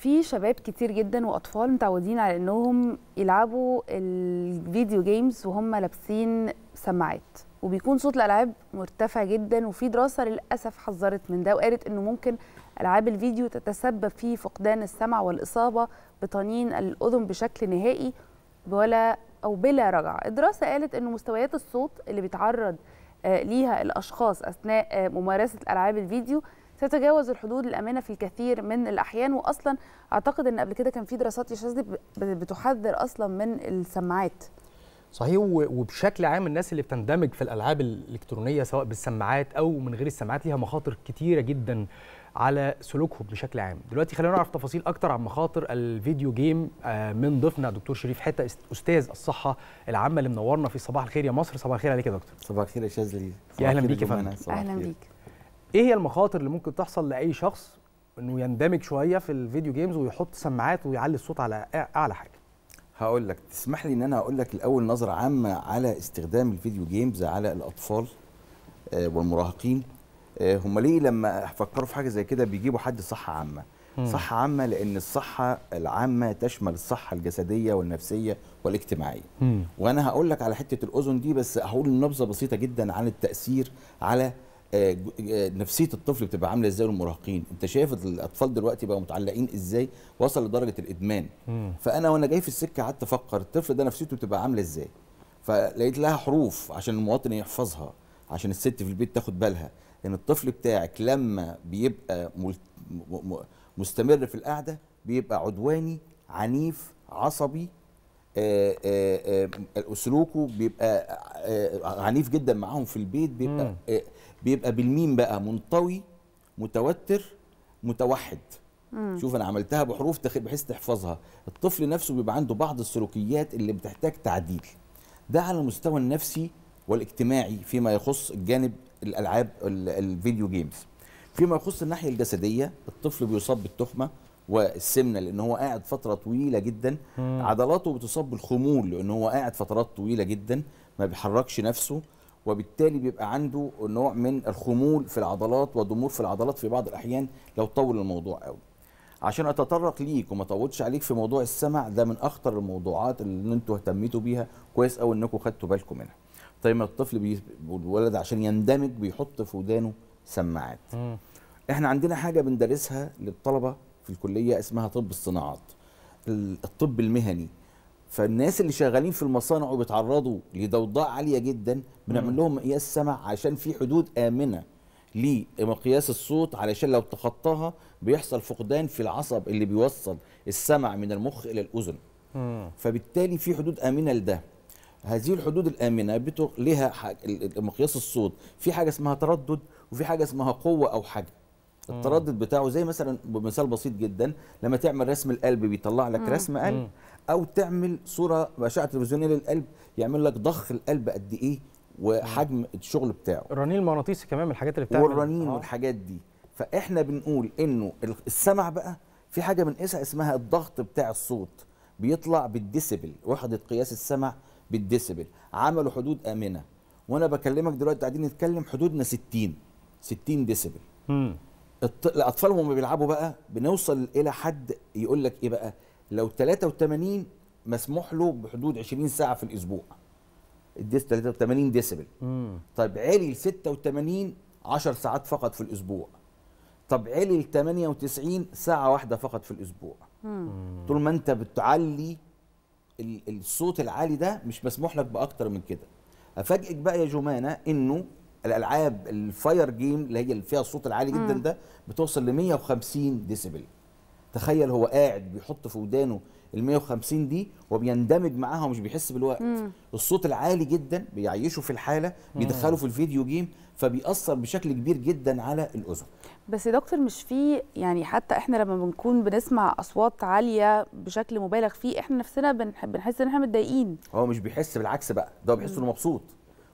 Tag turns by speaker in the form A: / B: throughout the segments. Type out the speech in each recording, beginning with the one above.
A: في شباب كتير جدا واطفال متعودين على انهم يلعبوا الفيديو جيمز وهم لابسين سماعات وبيكون صوت الالعاب مرتفع جدا وفي دراسه للاسف حذرت من ده وقالت انه ممكن العاب الفيديو تتسبب في فقدان السمع والاصابه بطنين الاذن بشكل نهائي ولا او بلا رجع الدراسه قالت انه مستويات الصوت اللي بيتعرض آه، ليها الاشخاص اثناء آه، ممارسه العاب الفيديو تتجاوز الحدود الامانه في الكثير من الاحيان واصلا اعتقد ان قبل كده كان في دراسات يا شاذلي بتحذر اصلا من السماعات
B: صحيح وبشكل عام الناس اللي بتندمج في الالعاب الالكترونيه سواء بالسماعات او من غير السماعات ليها مخاطر كتيره جدا على سلوكهم بشكل عام دلوقتي خلينا نعرف تفاصيل اكتر عن مخاطر الفيديو جيم آه، من ضيفنا دكتور شريف حته استاذ الصحه العامه اللي منورنا في صباح الخير يا مصر صباح الخير عليك يا دكتور صباح الخير يا شاذلي يا اهلا بيك يا فندم اهلا بيك ايه هي المخاطر اللي ممكن تحصل لاي شخص انه يندمج شويه في الفيديو جيمز ويحط سماعات ويعلي الصوت على اعلى حاجه
C: هقول لك تسمح لي ان انا اقول لك الاول نظره عامه على استخدام الفيديو جيمز على الاطفال آه، والمراهقين آه، هم ليه لما فكروا في حاجه زي كده بيجيبوا حد صحه عامه صحه عامه لان الصحه العامه تشمل الصحه الجسديه والنفسيه والاجتماعيه وانا هقول لك على حته الاذن دي بس هقول نبذه بسيطه جدا عن التاثير على آه، آه، نفسيه الطفل بتبقى عامله ازاي والمراهقين انت شايف الاطفال دلوقتي بقوا متعلقين ازاي وصل لدرجه الادمان مم. فانا وانا جاي في السكه قعدت افكر الطفل ده نفسيته بتبقى عامله ازاي فلقيت لها حروف عشان المواطن يحفظها عشان الست في البيت تاخد بالها ان يعني الطفل بتاعك لما بيبقى مستمر في القعده بيبقى عدواني عنيف عصبي آه، سلوكه بيبقى عنيف جدا معاهم في البيت بيبقى مم. بيبقى بالميم بقى منطوي متوتر متوحد مم. شوف انا عملتها بحروف بحيث تحفظها الطفل نفسه بيبقى عنده بعض السلوكيات اللي بتحتاج تعديل ده على المستوى النفسي والاجتماعي فيما يخص الجانب الالعاب الفيديو جيمز فيما يخص الناحيه الجسديه الطفل بيصاب بالتخمه والسمنه لان هو قاعد فتره طويله جدا مم. عضلاته بتصاب بالخمول لان هو قاعد فترات طويله جدا ما بيحركش نفسه وبالتالي بيبقى عنده نوع من الخمول في العضلات وضمور في العضلات في بعض الاحيان لو طول الموضوع قوي عشان اتطرق ليك وما اطولش عليك في موضوع السمع ده من اخطر الموضوعات اللي انتوا اهتميتوا بيها كويس قوي انكم خدتوا بالكم منها طيب ما الطفل والولد عشان يندمج بيحط في ودانه سماعات احنا عندنا حاجه بندرسها للطلبه في الكليه اسمها طب الصناعات الطب المهني فالناس اللي شغالين في المصانع وبيتعرضوا لضوضاء عاليه جدا بنعمل لهم مقياس سمع عشان في حدود امنه لمقياس الصوت علشان لو تخطاها بيحصل فقدان في العصب اللي بيوصل السمع من المخ الى الاذن فبالتالي في حدود امنه لده هذه الحدود الامنه لها مقياس الصوت في حاجه اسمها تردد وفي حاجه اسمها قوه او حجم التردد بتاعه زي مثلا بمثال بسيط جدا لما تعمل رسم القلب بيطلع لك رسم قلب او تعمل صوره باشعه تلفزيونيه للقلب يعمل لك ضخ القلب قد ايه وحجم الشغل بتاعه
B: الرنين المغناطيسي كمان من الحاجات اللي بتعمل والرنين آه.
C: والحاجات دي فاحنا بنقول انه السمع بقى في حاجه بنقيسها اسمها الضغط بتاع الصوت بيطلع بالديسيبل وحده قياس السمع بالديسيبل عملوا حدود امنه وانا بكلمك دلوقتي قاعدين نتكلم حدودنا 60 60 امم الاطفال وهم بيلعبوا بقى بنوصل الى حد يقول لك ايه بقى لو 83 مسموح له بحدود 20 ساعه في الاسبوع الديس 83 ديسيبل طيب عالي ل 86 10 ساعات فقط في الاسبوع طب عالي ل 98 ساعه واحده فقط في الاسبوع
A: مم.
C: طول ما انت بتعلي الصوت العالي ده مش مسموح لك باكتر من كده افاجئك بقى يا جمانه انه الالعاب الفاير جيم اللي هي اللي فيها الصوت العالي جدا ده بتوصل ل 150 ديسيبل تخيل هو قاعد بيحط في ودانه ال 150 دي وبيندمج معاها ومش بيحس بالوقت مم. الصوت العالي جدا بيعيشه في الحاله بيدخله في الفيديو جيم فبيأثر بشكل كبير جدا على الاذن
A: بس يا دكتور مش في يعني حتى احنا لما بنكون بنسمع اصوات عاليه بشكل مبالغ فيه احنا نفسنا بنحس ان احنا متضايقين
C: هو مش بيحس بالعكس بقى ده بيحس انه مبسوط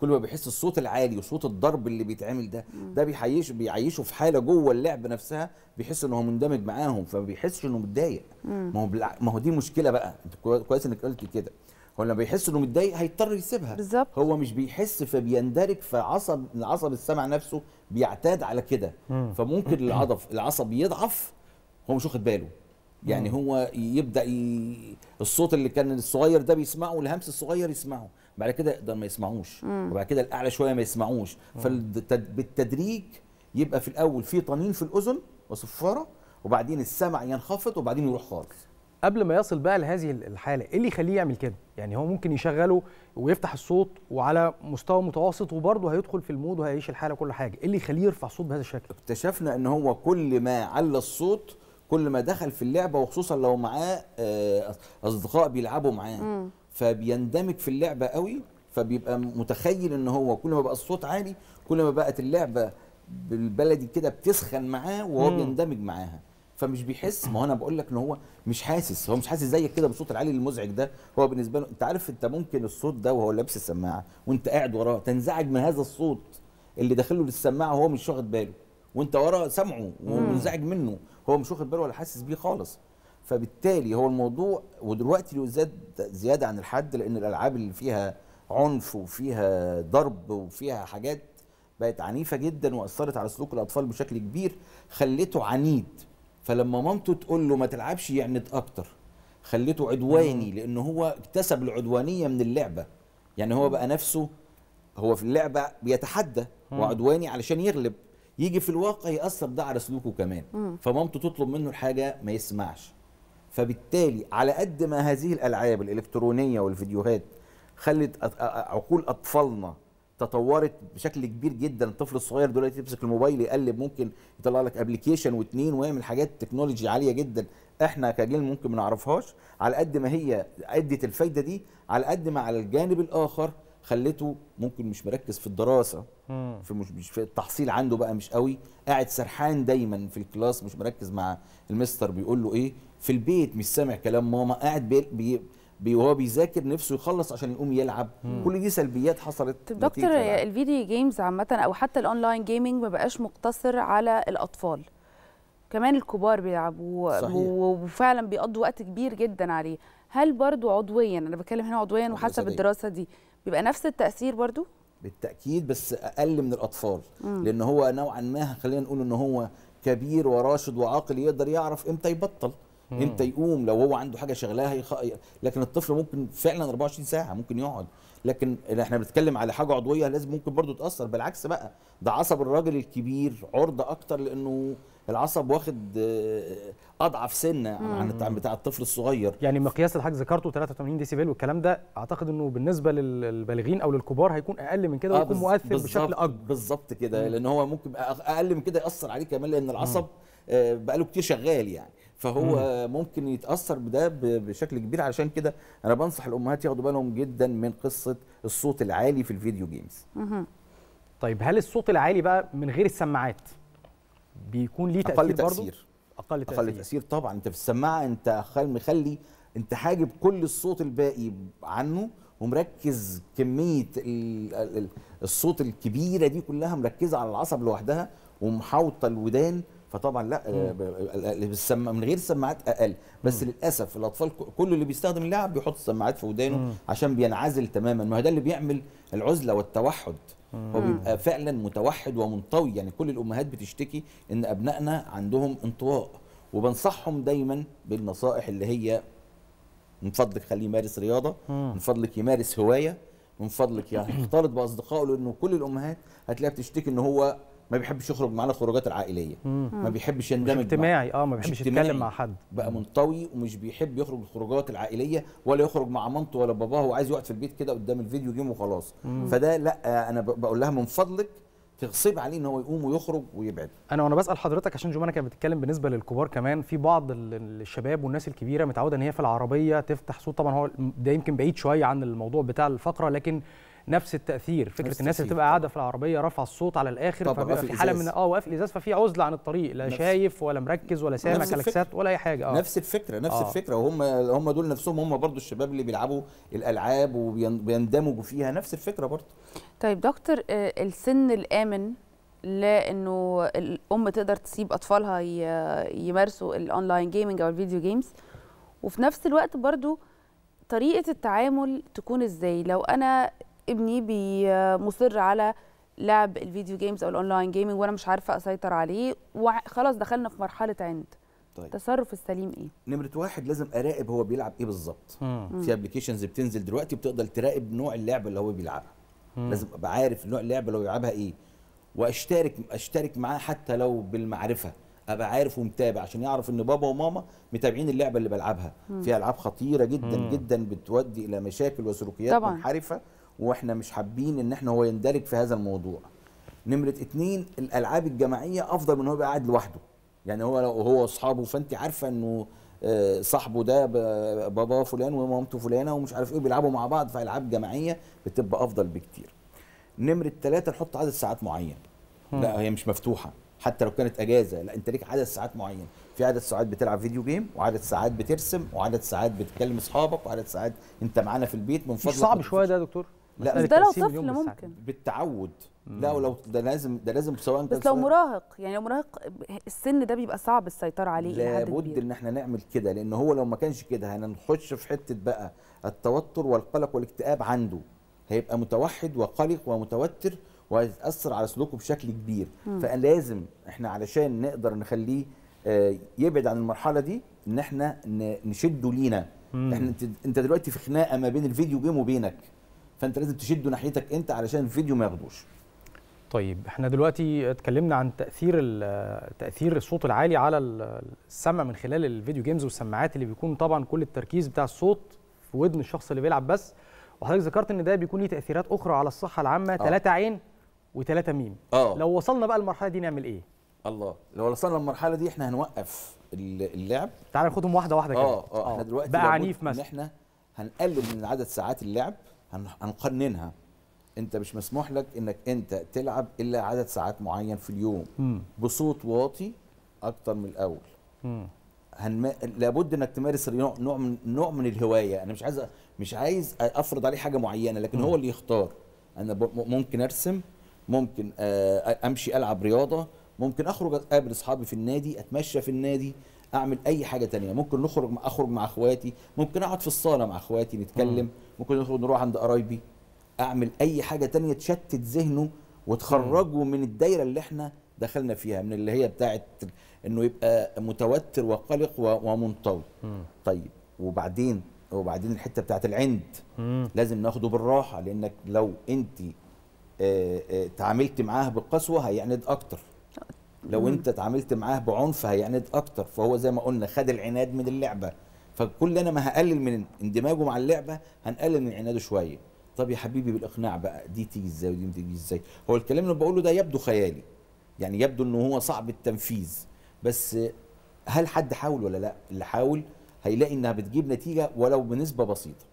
C: كل ما بيحس الصوت العالي وصوت الضرب اللي بيتعمل ده ده بيحيش بيعيشه في حاله جوه اللعب نفسها بيحس ان هو مندمج معاهم فما بيحسش انه متضايق ما هو بلع... ما هو دي مشكله بقى انت كويس انك قلت كده هو لما بيحس انه متضايق هيضطر يسيبها بالزبط. هو مش بيحس فبيندرج فعصب العصب السمع نفسه بيعتاد على كده فممكن العضف العصب يضعف هو مش واخد باله يعني هو يبدا ي... الصوت اللي كان الصغير ده بيسمعه والهمس الصغير يسمعه بعد كده يقدر ما يسمعوش مم. وبعد كده الاعلى شويه ما يسمعوش فبالتدريج يبقى في الاول في طنين في الاذن وصفاره وبعدين السمع
B: ينخفض وبعدين يروح خالص قبل ما يصل بقى لهذه الحاله ايه اللي يخليه يعمل كده يعني هو ممكن يشغله ويفتح الصوت وعلى مستوى متوسط وبرضه هيدخل في المود وهيعيش الحاله كل حاجه ايه اللي يخليه يرفع صوت بهذا الشكل اكتشفنا ان هو كل ما على الصوت كل ما دخل
C: في اللعبه وخصوصا لو معاه آه، اصدقاء بيلعبوا معاه فبيندمج في اللعبه قوي فبيبقى متخيل ان هو كل ما بقى الصوت عالي كل ما بقت اللعبه بالبلدي كده بتسخن معاه وهو مم. بيندمج معاها فمش بيحس ما هو انا بقول لك ان هو مش حاسس هو مش حاسس زيك كده بالصوت العالي المزعج ده هو بالنسبه له انت عارف انت ممكن الصوت ده وهو لابس السماعه وانت قاعد وراه تنزعج من هذا الصوت اللي داخله للسماعه وهو مش واخد باله وانت وراه سامعه ومنزعج منه هو مش واخد باله ولا حاسس بيه خالص فبالتالي هو الموضوع ودلوقتي لو زاد زياده عن الحد لان الالعاب اللي فيها عنف وفيها ضرب وفيها حاجات بقت عنيفه جدا واثرت على سلوك الاطفال بشكل كبير خلته عنيد فلما مامته تقول له ما تلعبش يعند اكتر خليته عدواني لان هو اكتسب العدوانيه من اللعبه يعني هو بقى نفسه هو في اللعبه بيتحدى وعدواني علشان يغلب يجي في الواقع ياثر ده على سلوكه كمان فمامته تطلب منه الحاجه ما يسمعش فبالتالي على قد ما هذه الالعاب الالكترونيه والفيديوهات خلت عقول اطفالنا تطورت بشكل كبير جدا الطفل الصغير دلوقتي يمسك الموبايل يقلب ممكن يطلع لك ابلكيشن واثنين ويعمل حاجات تكنولوجي عاليه جدا احنا كجيل ممكن ما نعرفهاش على قد ما هي ادت الفايده دي على قد ما على الجانب الاخر خلته ممكن مش مركز في الدراسه في مش, مش في التحصيل عنده بقى مش قوي قاعد سرحان دايما في الكلاس مش مركز مع المستر بيقول له ايه في البيت مش سامع كلام ماما قاعد بي بي بي وهو بيذاكر نفسه يخلص عشان يقوم يلعب مم. كل دي سلبيات حصلت طب دكتور
A: الفيديو جيمز عامه او حتى الاونلاين جيمنج ما بقاش مقتصر على الاطفال كمان الكبار بيلعبوا وفعلا بيقضوا وقت كبير جدا عليه هل برضو عضويا انا بتكلم هنا عضويا وحسب الدراسه دي بيبقى نفس التاثير برضو
C: بالتاكيد بس اقل من الاطفال مم. لان هو نوعا ما خلينا نقول ان هو كبير وراشد وعاقل يقدر يعرف امتى يبطل مم. امتى يقوم لو هو عنده حاجه شغلاها يخ... لكن الطفل ممكن فعلا 24 ساعه ممكن يقعد لكن احنا بنتكلم على حاجه عضويه لازم ممكن برضو تاثر بالعكس بقى ده عصب الراجل الكبير عرضه اكتر لانه العصب واخد آه، اضعف
B: سنه عن بتاع الطفل الصغير يعني مقياس الحاج ذكرته 83 ديسيبل والكلام ده اعتقد انه بالنسبه للبالغين او للكبار هيكون اقل من كده آه، ويكون مؤثر بشكل
C: اكبر بالظبط كده لان هو ممكن اقل من كده ياثر عليه كمان لان العصب آه، بقاله كتير شغال يعني فهو مم. ممكن يتاثر بده بشكل كبير علشان كده انا بنصح الامهات ياخدوا بالهم جدا من قصه الصوت العالي في الفيديو جيمز
B: مم. طيب هل الصوت العالي بقى من غير السماعات بيكون ليه تاثير أقل تأثير. اقل تاثير اقل تاثير طبعا
C: انت في السماعه انت مخلي انت حاجب كل الصوت الباقي عنه ومركز كميه الصوت الكبيره دي كلها مركزه على العصب لوحدها ومحاوطه الودان فطبعا لا آه، بالسم... من غير سماعات اقل بس مم. للاسف الاطفال كل اللي بيستخدم اللعب بيحط السماعات في ودانه مم. عشان بينعزل تماما ما هو ده اللي بيعمل العزله والتوحد مم. هو بيبقى فعلا متوحد ومنطوي يعني كل الامهات بتشتكي ان ابنائنا عندهم انطواء وبنصحهم دايما بالنصائح اللي هي من فضلك خليه يمارس رياضه من فضلك يمارس هوايه من فضلك يعني يختلط باصدقائه لانه كل الامهات هتلاقيها بتشتكي ان هو ما بيحبش يخرج معانا الخروجات العائليه مم. ما بيحبش يندمج اجتماعي اه ما بيحبش يتكلم مع حد بقى منطوي ومش بيحب يخرج الخروجات العائليه ولا يخرج مع مامته ولا باباه هو عايز يقعد في البيت كده قدام الفيديو جيم وخلاص مم. فده لا انا بقول لها من فضلك تغصب عليه ان هو يقوم ويخرج ويبعد
B: انا وانا بسال حضرتك عشان جمانه كانت بتتكلم بالنسبه للكبار كمان في بعض الشباب والناس الكبيره متعوده ان هي في العربيه تفتح صوت طبعا هو ده يمكن بعيد شويه عن الموضوع بتاع الفقره لكن نفس التاثير فكره الناس اللي بتبقى قاعده في العربيه رافعه الصوت على الاخر فبيبقى في حاله من اه واقف الازاز ففي عزله عن الطريق لا شايف ولا مركز ولا سامع كلاكسات ولا اي حاجه اه نفس الفكره
C: نفس أوه. الفكره وهم هم دول نفسهم هم برضو الشباب اللي بيلعبوا الالعاب وبيندمجوا فيها نفس الفكره برضو
A: طيب دكتور آه، السن الامن لانه الام تقدر تسيب اطفالها يمارسوا الاونلاين جيمنج او الفيديو جيمز وفي نفس الوقت برضو طريقه التعامل تكون ازاي لو انا ابني مصر على لعب الفيديو جيمز او الاونلاين جيمنج وانا مش عارفه اسيطر عليه وخلاص دخلنا في مرحله عند طيب. التصرف السليم
C: ايه نمره واحد لازم اراقب هو بيلعب ايه بالظبط في ابلكيشنز بتنزل دلوقتي بتقدر تراقب نوع اللعبه اللي هو بيلعبها لازم ابقى عارف نوع اللعبه اللي هو بيلعبها ايه واشترك اشترك معاه حتى لو بالمعرفه ابقى عارف ومتابع عشان يعرف ان بابا وماما متابعين اللعبه اللي بلعبها مم. في العاب خطيره جدا مم. جدا بتودي الى مشاكل وسلوكيات منحرفه واحنا مش حابين ان احنا هو يندرج في هذا الموضوع نمره اتنين الالعاب الجماعيه افضل من هو يبقى قاعد لوحده يعني هو لو هو واصحابه فانت عارفه انه آه، صاحبه ده باباه فلان ومامته فلانه ومش عارف ايه بيلعبوا مع بعض في العاب جماعيه بتبقى افضل بكتير نمره ثلاثة نحط عدد ساعات معين لا هي مش مفتوحه حتى لو كانت اجازه لا انت ليك عدد ساعات معين في عدد ساعات بتلعب فيديو جيم وعدد ساعات بترسم وعدد ساعات بتكلم اصحابك وعدد ساعات انت معانا في البيت من فضلك صعب شويه
B: ده يا دكتور لا بس ده لو طفل ممكن
C: بالتعود مم. لا ولو ده لازم ده لازم سواء بس لو
A: مراهق يعني لو مراهق السن ده بيبقى صعب السيطره عليه لابد
C: ان احنا نعمل كده لان هو لو ما كانش كده هنخش في حته بقى التوتر والقلق والاكتئاب عنده هيبقى متوحد وقلق ومتوتر وهيتاثر على سلوكه بشكل كبير مم. فلازم احنا علشان نقدر نخليه آه، يبعد عن المرحله دي ان احنا نشده لينا مم. احنا انت دلوقتي في خناقه ما بين الفيديو جيم وبينك فانت لازم تشده ناحيتك انت علشان الفيديو ما ياخدوش
B: طيب احنا دلوقتي اتكلمنا عن تاثير تاثير الصوت العالي على السمع من خلال الفيديو جيمز والسماعات اللي بيكون طبعا كل التركيز بتاع الصوت في ودن الشخص اللي بيلعب بس وحضرتك ذكرت ان ده بيكون ليه تاثيرات اخرى على الصحه العامه ثلاثة آه. عين وثلاثة ميم أوه. لو وصلنا
C: بقى المرحله دي نعمل ايه الله لو وصلنا للمرحله دي احنا هنوقف اللعب تعال
B: ناخدهم واحده واحده كده اه اه احنا آه. دلوقتي بقى عنيف مثلا احنا
C: هنقلل من عدد ساعات اللعب هنقننها انت مش مسموح لك انك انت تلعب الا عدد ساعات معين في اليوم بصوت واطي اكتر من الاول هنما... لابد انك تمارس نوع من نوع من الهوايه انا مش عايز مش عايز افرض عليه حاجه معينه لكن هو اللي يختار انا ب... ممكن ارسم ممكن آه، امشي العب رياضه ممكن اخرج اقابل اصحابي في النادي اتمشى في النادي اعمل اي حاجه تانية ممكن نخرج اخرج مع اخواتي ممكن اقعد في الصاله مع اخواتي نتكلم مم. ممكن نخرج نروح عند قرايبي اعمل اي حاجه تانية تشتت ذهنه وتخرجه مم. من الدايره اللي احنا دخلنا فيها من اللي هي بتاعه انه يبقى متوتر وقلق ومنطوي طيب وبعدين وبعدين الحته بتاعه العند مم. لازم ناخده بالراحه لانك لو انت اه اه تعاملت معاه بالقسوه هيعند اكتر لو انت اتعاملت معاه بعنف هيعند اكتر فهو زي ما قلنا خد العناد من اللعبه فكل انا ما هقلل من اندماجه مع اللعبه هنقلل من عناده شويه طب يا حبيبي بالاقناع بقى دي تيجي ازاي ودي تيجي ازاي هو الكلام اللي بقوله ده يبدو خيالي يعني يبدو ان هو صعب التنفيذ بس هل حد حاول ولا لا اللي حاول هيلاقي انها بتجيب نتيجه ولو بنسبه بسيطه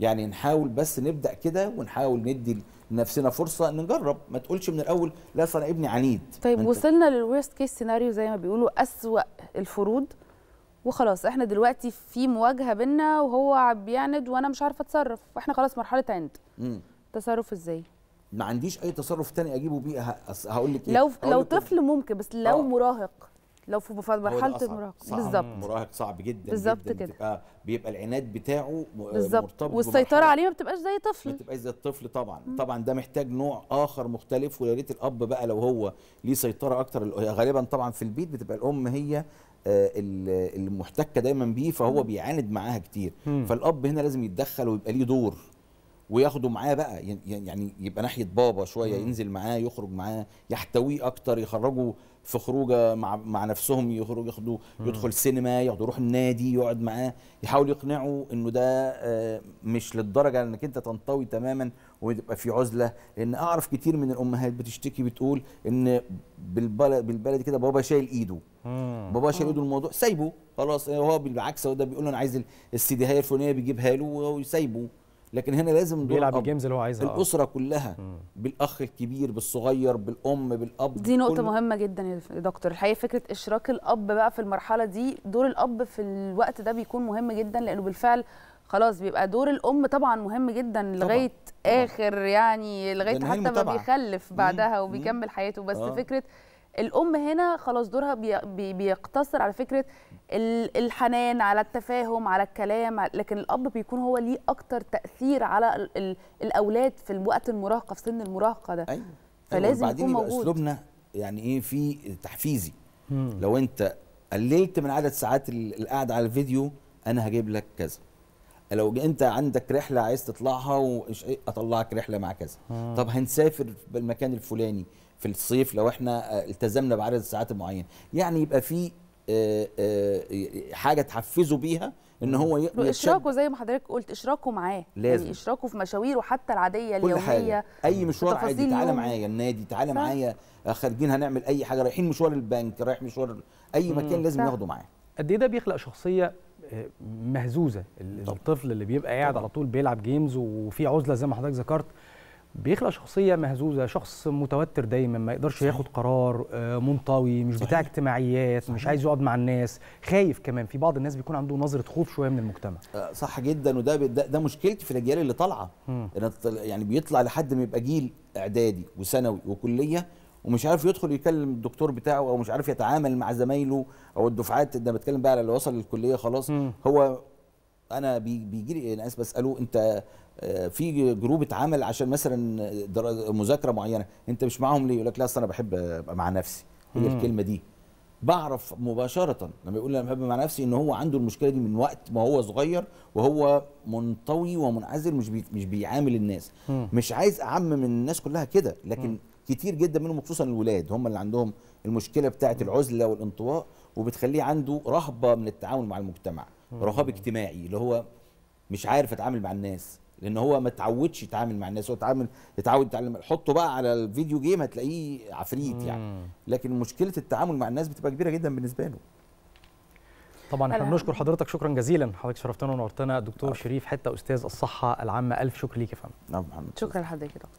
C: يعني نحاول بس نبدا كده ونحاول ندي لنفسنا فرصه نجرب ما تقولش من الاول لا انا ابني عنيد طيب وصلنا
A: للورست كيس سيناريو زي ما بيقولوا اسوا الفروض وخلاص احنا دلوقتي في مواجهه بينا وهو بيعند وانا مش عارفه اتصرف واحنا خلاص مرحله عند تصرف ازاي
C: ما عنديش اي تصرف تاني اجيبه بيه أه، هقول لك إيه؟ لو لو
A: طفل ممكن بس لو آه. مراهق لو في مرحله المراهقه بالظبط مراهق
C: صعب جدا بالظبط كده بتبقى بيبقى العناد بتاعه بالظبط والسيطره
A: عليه ما بتبقاش زي طفل ما
C: بتبقاش زي الطفل طبعا مم. طبعا ده محتاج نوع اخر مختلف ويا ريت الاب بقى لو هو ليه سيطره اكتر غالبا طبعا في البيت بتبقى الام هي آه، المحتكه دايما بيه فهو بيعاند معاها كتير مم. فالاب هنا لازم يتدخل ويبقى ليه دور وياخده معاه بقى يعني يبقى ناحيه بابا شويه ينزل معاه يخرج معاه يحتويه اكتر يخرجه في خروجه مع مع نفسهم يخرج ياخدوا يدخل سينما ياخدوا يروح النادي يقعد معاه يحاول يقنعه انه ده آه، مش للدرجه انك انت تنطوي تماما ويبقى في عزله لان اعرف كتير من الامهات بتشتكي بتقول ان بالبلد بالبلد كده بابا شايل ايده بابا شايل ايده الموضوع سايبه خلاص هو بالعكس هو ده بيقول له انا عايز السي دي الفلانيه بيجيبها له وسايبه لكن هنا لازم بيلعب الجيمز اللي هو عايزها الاسره آه. كلها بالاخ الكبير بالصغير بالام بالاب دي نقطه مهمه
A: جدا يا دكتور الحقيقه فكره اشراك الاب بقى في المرحله دي دور الاب في الوقت ده بيكون مهم جدا لانه بالفعل خلاص بيبقى دور الام طبعا مهم جدا لغايه طبعا. اخر يعني لغايه حتى ما بيخلف بعدها وبيكمل حياته بس آه. فكره الام هنا خلاص دورها بيقتصر على فكره الحنان على التفاهم على الكلام لكن الاب بيكون هو ليه اكتر تاثير على الاولاد في الوقت المراهقه في سن المراهقه ده أيوة.
C: فلازم أيوة. يكون موجود اسلوبنا يعني ايه في تحفيزي مم. لو انت قللت من عدد ساعات القعده على الفيديو انا هجيب لك كذا لو انت عندك رحله عايز تطلعها واطلعك إيه، رحله مع كذا طب هنسافر بالمكان الفلاني في الصيف لو احنا آه، التزمنا بعدد الساعات المعين يعني يبقى في آه، آه، حاجه تحفزه بيها ان هو اشراكه
A: زي ما حضرتك قلت اشراكه معاه يعني لازم يعني اشراكه في مشاويره حتى العاديه كل اليوميه حاجة. اي مشوار عادي تعالى معايا
C: النادي تعالى معايا خارجين هنعمل اي حاجه رايحين مشوار البنك رايح مشوار اي مكان لازم ناخده معاه
B: قد ايه ده بيخلق شخصيه مهزوزه الطفل اللي بيبقى قاعد على طول بيلعب جيمز وفي عزله زي ما حضرتك ذكرت بيخلق شخصيه مهزوزه شخص متوتر دايما ما يقدرش صحيح. ياخد قرار آه، منطوي مش صحيح. بتاع اجتماعيات صحيح. مش عايز يقعد مع الناس خايف كمان في بعض الناس بيكون عنده نظره خوف شويه من المجتمع
C: آه، صح جدا وده ده, ده مشكلتي في الاجيال اللي طالعه يعني بيطلع لحد ما يبقى جيل اعدادي وثانوي وكليه ومش عارف يدخل يكلم الدكتور بتاعه او مش عارف يتعامل مع زمايله او الدفعات ده بتكلم بقى على اللي وصل للكليه خلاص م. هو انا بيجي لي ناس بساله انت آه، في جروب اتعمل عشان مثلا مذاكره معينه انت مش معاهم ليه يقول لك لا اصل انا بحب ابقى مع نفسي هي الكلمه دي بعرف مباشره لما يقول انا بحب مع نفسي ان هو عنده المشكله دي من وقت ما هو صغير وهو منطوي ومنعزل مش بي مش بيعامل الناس مم. مش عايز اعمم الناس كلها كده لكن مم. كتير جدا منهم خصوصا الولاد هم اللي عندهم المشكله بتاعه العزله والانطواء وبتخليه عنده رهبه من التعامل مع المجتمع رهاب اجتماعي اللي هو مش عارف اتعامل مع الناس لان هو ما اتعودش يتعامل مع الناس هو اتعامل اتعود يتعلم حطه بقى على الفيديو جيم هتلاقيه عفريت يعني لكن مشكله التعامل مع الناس بتبقى كبيره جدا بالنسبه له
B: طبعا احنا بنشكر حضرتك شكرا جزيلا حضرتك شرفتنا ونورتنا دكتور شريف حته استاذ الصحه العامه الف شكر ليك يا فندم نعم محمد
A: شكرا لحضرتك